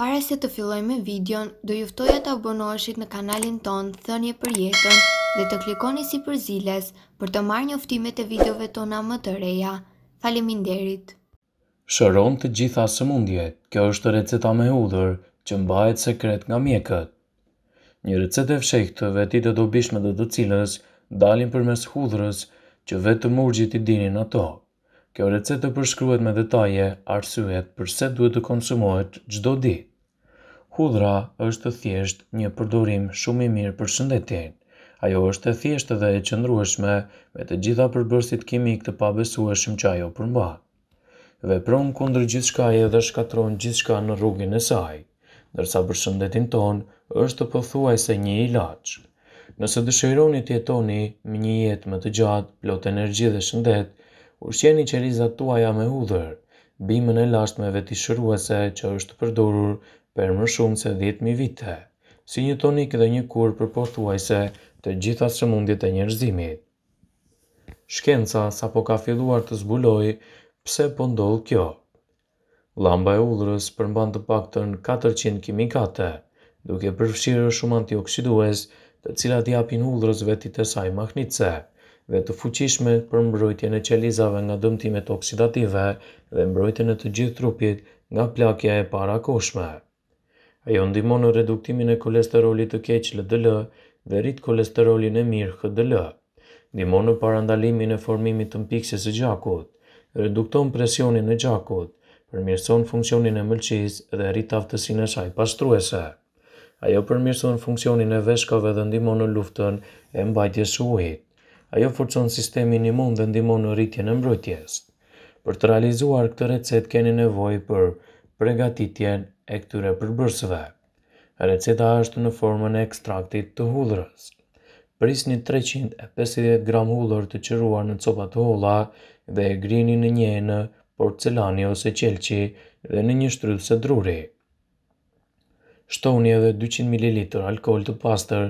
Para se të filloj me videon, do juftoja të abonoheshit në kanalin ton Thënje për jetën dhe të klikoni si për ziles për të marrë njoftimet e videove tona më të reja. Faleminderit! Shëron të gjitha së mundjet, kjo është receta me hudhër që mbajet sekret nga mjekët. Një recet e fshekhtëve ti të dobishme dhe të cilës dalin për mes hudhërës që vetë të murgjit i dinin ato. Kjo recetë përshkruhet me detaje arsyet përse duhet të konsumohet gjdo di. Hudra është të thjesht një përdorim shumë i mirë për shëndetin. Ajo është të thjesht dhe e qëndrueshme me të gjitha përbërstit kimik të pabesueshëm që ajo përmba. Vepron kundër gjithçka e dhe shkatron gjithçka në rrugën e saj, ndërsa për shëndetin ton është të pëthuaj se një ilaq. Nëse dëshironi të jetoni me një jetë më të gjatë, plot energji dhe shëndet, kur qeni që rizat tuaja me udhër, bimën e lashtmeve veti shëruese që është përdorur për më shumë se 10.000 vite, si një tonik dhe një kur për postuajse të gjitha së mundjet e njerëzimit. Shkenca sa po ka filluar të zbuloj, pse po ndollë kjo? Lamba e udhërës përmban të paktën 400 kimikate, duke përfshirë shumë antioksidues të cilat japin udhërës vetit të saj mahnitse, dhe të fuqishme për mbrojtjen e qelizave nga dëmtimet oksidative dhe mbrojtjen e të gjithë trupit nga plakja e koshme. Ajo ndihmon në reduktimin e kolesterolit të keq LDL dhe rrit kolesterolin e mirë HDL. Ndihmon në parandalimin e formimit të mpiksjes së gjakut, redukton presionin e gjakut, përmirëson funksionin e mëlçisë dhe rrit aftësinë e saj pastruese. Ajo përmirëson funksionin e veshkave dhe ndihmon në luftën e mbajtjes së ujit ajo forcon sistemin imun dhe ndihmon në rritjen e mbrojtjes. Për të realizuar këtë recet keni nevoj për pregatitjen e këtyre përbërësve. Receta është në formën e ekstraktit të hudrës. Pris një 350 gram hudrë të qëruar në copa të hula dhe e grini në një në porcelani ose qelqi dhe në një shtrydhë druri. Shtoni edhe 200 ml alkohol të pastër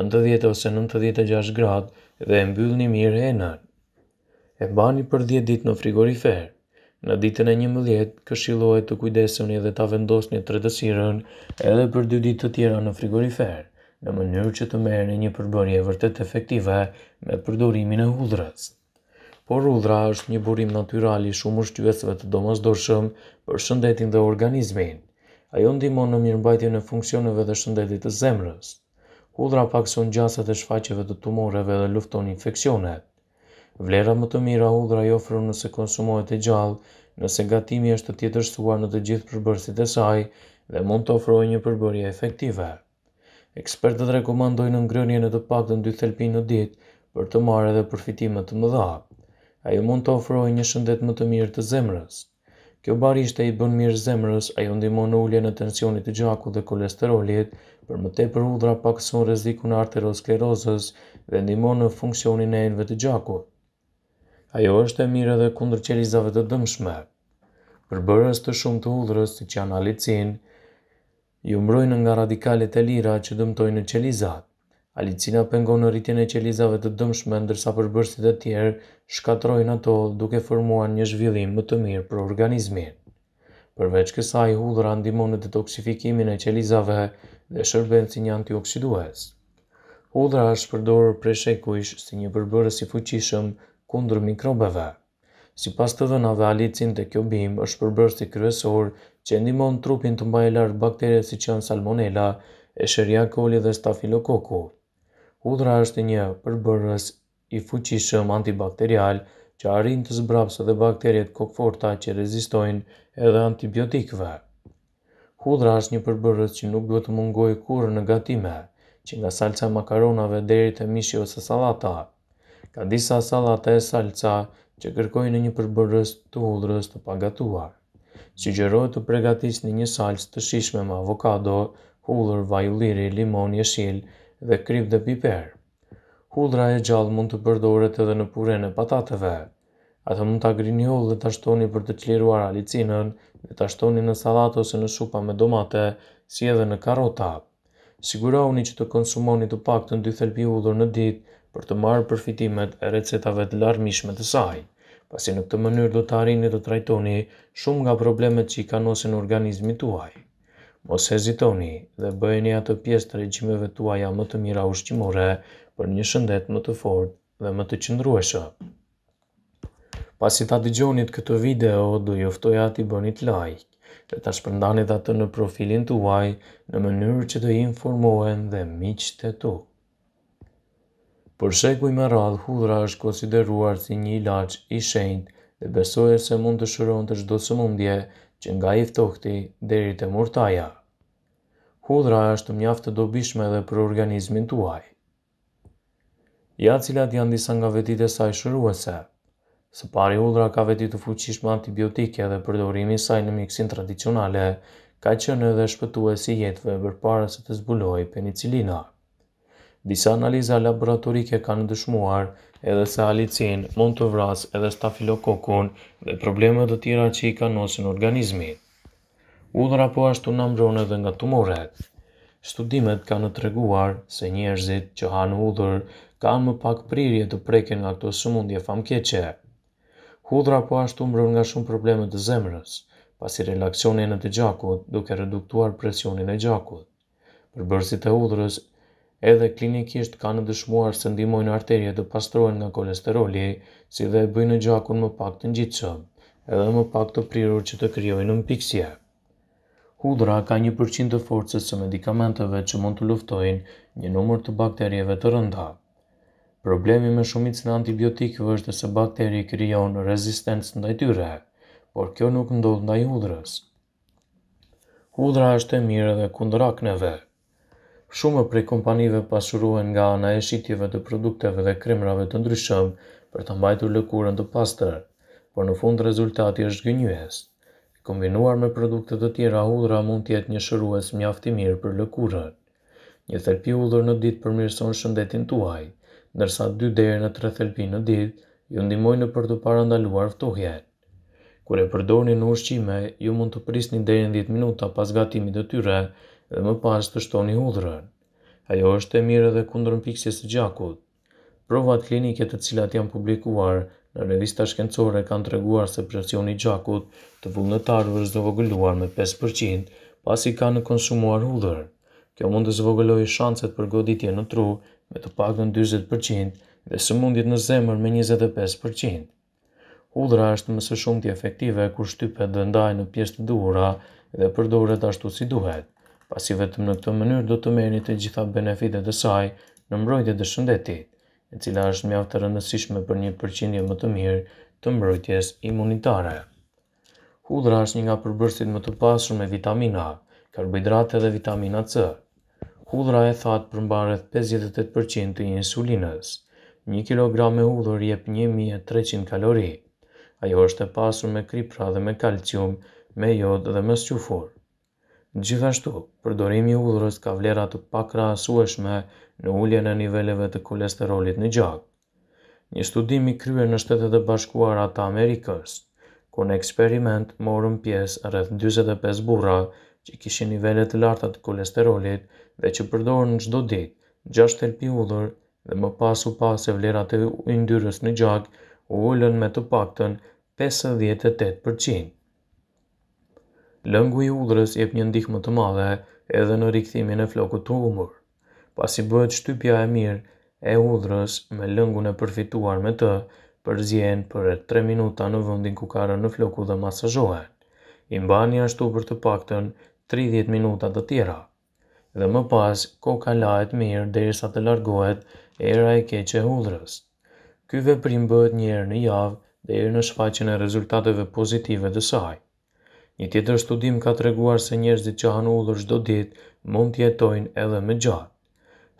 90 ose 96 gradë dhe e mbyll një mirë e nërë. E bani për 10 ditë në frigorifer. Në ditën e një mëdhjet, këshilohet të kujdesën dhe të vendos një të edhe për 2 ditë të tjera në frigorifer, në mënyrë që të merë një përbërje vërtet efektive me përdorimin e hudrës. Por hudra është një burim naturali shumë ushqyesve të domës dorshëm për shëndetin dhe organizmin. Ajo ndimon në mirëmbajtje në funksioneve dhe shëndetit të zemrës hudra pakson së në gjasët e shfaqeve të tumoreve dhe lufton infekcionet. Vlera më të mira hudra i ofru nëse konsumohet e gjallë, nëse gatimi është të tjetër në të gjithë përbërësit e saj dhe mund të ofrojë një përbërja efektive. Ekspertët rekomandojnë në ngrënje në të pak të në dy thelpi në ditë për të mare dhe përfitimet të më dhapë. Ajo mund të ofrojë një shëndet më të mirë të zemrës. Kjo barishte i bën mirë zemrës, ajo ndimon në ullje në tensionit të gjaku dhe kolesterolit, për më te për udhra pakëson në arterosklerozës dhe ndimon në funksionin e enve të gjaku. Ajo është e mirë edhe kundër qelizave të dëmshme. Për bërës të shumë të udhrës, si që analicin, ju mbrojnë nga radikalit e lira që dëmtojnë në qelizat. Alicina pengon në rritjen e qelizave të dëmshme, ndërsa përbërësit e tjerë shkatrojnë ato duke formuan një zhvillim më të mirë për organizmin. Përveç kësaj, hudhra ndimon në detoksifikimin e qelizave dhe shërben si një antioksidues. Hudhra është përdorë për shekuish si një përbërës i fuqishëm kundër mikrobeve. Si pas të dhënave, alicin të kjo bim është përbërës i kryesor që ndimon trupin të mbajelar lartë bakterje si janë salmonella, e shëria dhe stafilokokut. Hudra është një përbërës i fuqishëm antibakterial që arrin të zbrapsë dhe bakteriet kokforta që rezistojnë edhe antibiotikve. Hudra është një përbërës që nuk duhet të mungoj kurë në gatime, që nga salca makaronave deri të mishi ose salata. Ka disa salata e salca që kërkojnë një përbërës të hudrës të pagatuar. Sugjerohet të pregatis një salcë të shishme me avokado, hudrë, vaj ulliri, limon, jeshilë, dhe krip dhe piper. Hudra e gjallë mund të përdoret edhe në pure në patateve. Ata mund të agrini dhe të ashtoni për të qliruar alicinën dhe të ashtoni në salat ose në supa me domate, si edhe në karota. Sigurohuni që të konsumoni të pak të ndy thelpi në ditë për të marrë përfitimet e recetave të larmishme të saj, pasi në këtë mënyrë do të arini të trajtoni shumë nga problemet që i kanosin organizmi tuaj. Mos hezitoni dhe bëjeni atë pjesë të regjimeve tuaja më të mira ushqimore për një shëndet më të fort dhe më të qëndrueshë. Pasi ta dëgjonit këtë video, do juftoj ati bënit like dhe ta shpërndanit atë në profilin tuaj në mënyrë që të informohen dhe miqë të tu. Për shekuj me radh, hudra është konsideruar si një ilaq i shenjt dhe besoje se mund të shëron të shdo së mundje që nga i ftohti deri të murtaja. Hudra është mjaftë dobishme dhe për organizmin tuaj. Ja cilat janë disa nga vetit e saj shëruese. Së pari hudra ka vetit të fuqishme antibiotike dhe përdorimi saj në miksin tradicionale, ka qënë edhe shpëtu e si jetëve bërë parës të zbuloj penicilina. Disa analiza laboratorike ka në dëshmuar edhe se alicin, mund të vras edhe stafilokokon dhe problemet dhe tira që i ka nosin organizmi. Udhra po ashtu në mbron dhe nga tumoret. Studimet ka në treguar se njerëzit që hanë udhër ka më pak prirje të preken nga këto sëmundje famkeqe. Hudhra po ashtu mbron nga shumë problemet të zemrës, pasi relaksionin e të gjakot duke reduktuar presionin e gjakot. Për bërësit e udhërës, edhe klinikisht kanë dëshmuar se ndimojnë arterje të pastrohen nga kolesteroli, si dhe bëjnë gjakun më pak të ngjitshëm, edhe më pak të prirur që të krijojnë mpiksje. Hudra ka 1% të forcës së medikamenteve që mund të luftojnë një numër të bakterieve të rënda. Problemi me shumicën e antibiotikëve është se bakteri krijon rezistencë ndaj tyre, por kjo nuk ndodh ndaj hudrës. Hudra është e mirë edhe kundër akneve. Shumë prej kompanive pasuruen nga ana e shitjeve të produkteve dhe kremrave të ndryshëm për të mbajtur lëkurën të pastër, por në fund rezultati është gënyes. Kombinuar me produkte të tjera hudhra mund tjetë një shërues mjaft i mirë për lëkurën. Një thelpi hudhër në ditë përmirëson shëndetin tuaj, ndërsa 2 deri në 3 thelpi në ditë ju ndihmojnë për të parandaluar ftohjen. Kur e përdorni në ushqime, ju mund të prisni deri në 10 minuta pas gatimit të tyre, dhe më pas të shtoni hudrën. Ajo është e mirë edhe kundër pikësjes së gjakut. Provat klinike të cilat janë publikuar në revista shkencore kanë treguar se presioni i gjakut të vullnetarëve vërë zëvogëlluar me 5% pasi kanë konsumuar hudrën. Kjo mund të zvogëlojë shanset për goditje në tru me të paktën 40% dhe sëmundjet në zemër me 25%. Hudhra është më së shumti efektive kur shtype dhe në pjesë të duhura dhe përdoret ashtu si duhet pasi vetëm në këtë mënyrë do të merrni të gjitha benefitet e saj në mbrojtje dhe shëndetit, e cila është mjaftë të rëndësishme për një përqindje më të mirë të mbrojtjes imunitare. Hudra është një nga përbërësit më të pasur me vitamina, karbohidrate dhe vitamina C. Hudra e thatë përmbarët 58% të insulinës. Një kilogram e hudrë jep 1.300 kalori. Ajo është e pasur me kripra dhe me kalcium, me jod dhe me squfur. Gjithashtu, përdorimi udhërës ka vlera të pakrahasueshme në uljen e niveleve të kolesterolit në gjak. Një studim i kryer në Shtetet e Bashkuara të Amerikës, ku në eksperiment morën pjesë rreth 45 burra që kishin nivele të larta të kolesterolit dhe që përdorën çdo ditë 6 thelpi udhër dhe më pas u pa se vlerat e yndyrës në gjak u ulën me të paktën 58%. Lëngu i udrës jep një ndihmë të madhe edhe në rikthimin e flokut të umër. Pas i bëhet shtypja e mirë e udrës me lëngun e përfituar me të, përzjen për e 3 minuta në vëndin ku karën në floku dhe masazhohen. I mbani ashtu për të pakten 30 minuta të tjera. Dhe më pas, koka lahet mirë dhe i sa të largohet era e keqe e udrës. Ky veprim bëhet herë në javë dhe i në shfaqin e rezultateve pozitive dhe saj. Një tjetër studim ka të reguar se njerëzit që hanu ullur shdo dit mund tjetojnë edhe me gjatë.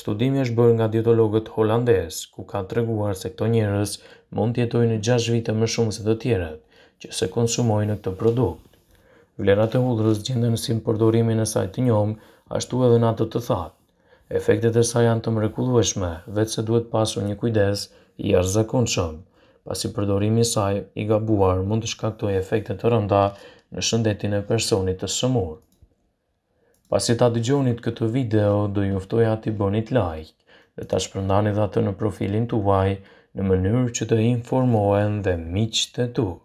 Studimi është bërë nga dietologët holandes, ku ka të reguar se këto njerëz mund tjetojnë 6 vite më shumë se të tjerët, që se konsumojnë këtë produkt. Vlerat e ullurës gjendë si më përdorimin e saj të njom, ashtu edhe në atë të thatë. Efektet e saj janë të mrekullueshme, vetë se duhet pasur një kujdes i arzakon shumë, pasi përdorimi saj i gabuar mund të shkaktoj efektet të rënda në shëndetin e personit të shëmur. Pasi ta dëgjonit këtë video, do juftoj ati bonit like dhe ta shpërndani dhe atë në profilin të uaj në mënyrë që të informohen dhe miqë të tukë.